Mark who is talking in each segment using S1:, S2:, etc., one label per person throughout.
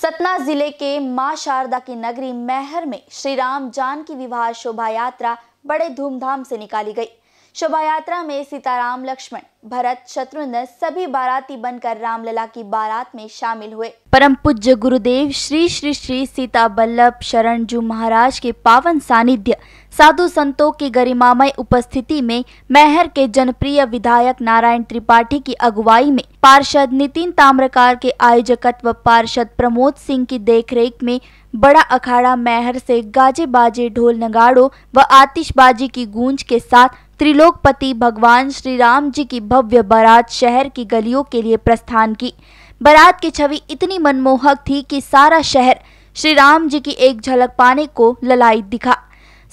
S1: सतना जिले के मां शारदा की नगरी मैहर में श्री राम जान की विवाह शोभा यात्रा बड़े धूमधाम से निकाली गई शोभा यात्रा में सीताराम लक्ष्मण भरत शत्रुघ्न सभी बाराती बनकर रामलला की बारात में शामिल हुए परम पूज्य गुरुदेव श्री श्री श्री सीता बल्लभ शरण जू महाराज के पावन सानिध्य साधु संतों की गरिमामय उपस्थिति में मैहर के जनप्रिय विधायक नारायण त्रिपाठी की अगुवाई में पार्षद नितिन ताम्रकार के आयोजकत्व पार्षद प्रमोद सिंह की देखरेख में बड़ा अखाड़ा मैहर से गाजे बाजे ढोल नगाड़ो व आतिशबाजी की गूंज के साथ त्रिलोकपति भगवान श्री राम जी की भव्य बारात शहर की गलियों के लिए प्रस्थान की बारात की छवि इतनी मनमोहक थी कि सारा शहर श्री राम जी की एक झलक पाने को ललाई दिखा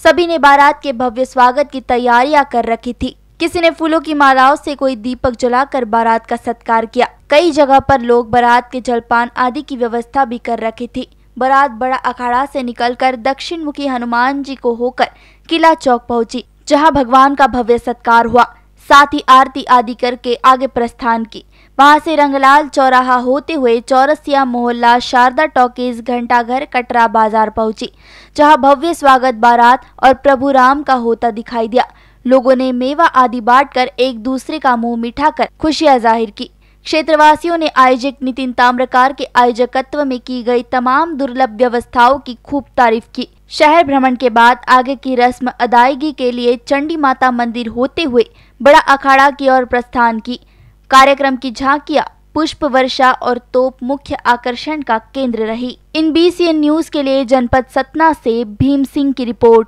S1: सभी ने बारात के भव्य स्वागत की तैयारियां कर रखी थी किसी ने फूलों की मालाओं से कोई दीपक जलाकर बारात का सत्कार किया कई जगह पर लोग बारात के जलपान आदि की व्यवस्था भी कर रखी थी बारात बड़ा अखाड़ा से निकलकर दक्षिण मुखी हनुमान जी को होकर किला चौक पहुंची जहां भगवान का भव्य सत्कार हुआ साथ ही आरती आदि करके आगे प्रस्थान की वहां से रंगलाल चौराहा होते हुए चौरसिया मोहल्ला शारदा टॉकीज घंटाघर कटरा बाजार पहुंची जहां भव्य स्वागत बारात और प्रभु राम का होता दिखाई दिया लोगों ने मेवा आदि बांटकर एक दूसरे का मुंह मिठाकर खुशियां जाहिर की क्षेत्रवासियों ने आयोजक नितिन ताम्रकार के आयोजकत्व में की गई तमाम दुर्लभ व्यवस्थाओं की खूब तारीफ की शहर भ्रमण के बाद आगे की रस्म अदायगी के लिए चंडी माता मंदिर होते हुए बड़ा अखाड़ा की ओर प्रस्थान की कार्यक्रम की झांकियां पुष्प वर्षा और तोप मुख्य आकर्षण का केंद्र रही इन बी न्यूज के लिए जनपद सतना से भीम सिंह की रिपोर्ट